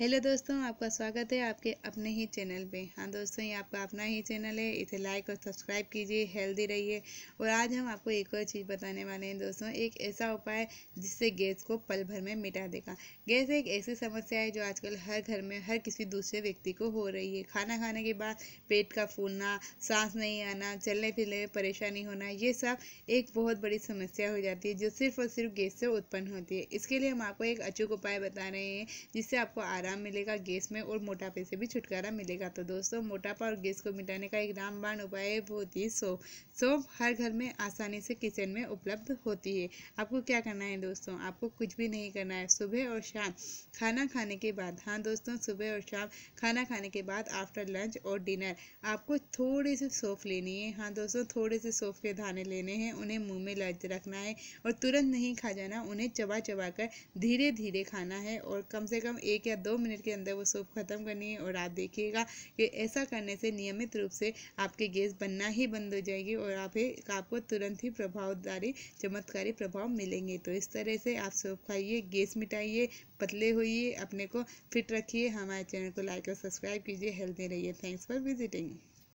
hello दोस्तों आपका स्वागत है आपके अपने ही चैनल पे हाँ दोस्तों ये आपका अपना ही चैनल है इसे लाइक और सब्सक्राइब कीजिए हेल्दी रहिए और आज हम आपको एक और चीज़ बताने वाले हैं दोस्तों एक ऐसा उपाय जिससे गैस को पल भर में मिटा देगा गैस एक ऐसी समस्या है जो आजकल हर घर में हर किसी दूसरे व्यक्ति को हो रही है खाना खाने के बाद पेट का फूलना सांस नहीं आना चलने फिरने में परेशानी होना ये सब एक बहुत बड़ी समस्या हो जाती है जो सिर्फ और सिर्फ गैस से उत्पन्न होती है इसके लिए हम आपको एक अचूक उपाय बता रहे हैं जिससे आपको आराम आराम मिलेगा गैस में और मोटापे से भी छुटकारा मिलेगा तो दोस्तों मोटापा और गैस को मिटाने का एक रामबाण उपाय है बहुत ही सोप सोप हर घर में आसानी से किचन में उपलब्ध होती है आपको क्या करना है दोस्तों आपको कुछ भी नहीं करना है सुबह और शाम खाना खाने के बाद हाँ दोस्तों सुबह और शाम खाना खाने के बाद आफ्टर लंच और डिनर आपको थोड़ी सी सोफ लेनी है हाँ दोस्तों थोड़े से सोफ के दाने लेने हैं उन्हें मुँह में लज रखना है और तुरंत नहीं खा जाना उन्हें चबा चबा कर धीरे धीरे खाना है और कम से कम एक या दो मिनट के अंदर वो सूप ख़त्म करनी है और आप देखिएगा कि ऐसा करने से नियमित रूप से आपके गैस बनना ही बंद हो जाएगी और आप आपको तुरंत ही प्रभावदारी चमत्कारी प्रभाव मिलेंगे तो इस तरह से आप सूप खाइए गैस मिटाइए पतले होइए अपने को फिट रखिए हमारे चैनल को लाइक और सब्सक्राइब कीजिए हेल्दी रहिए थैंक्स फॉर विजिटिंग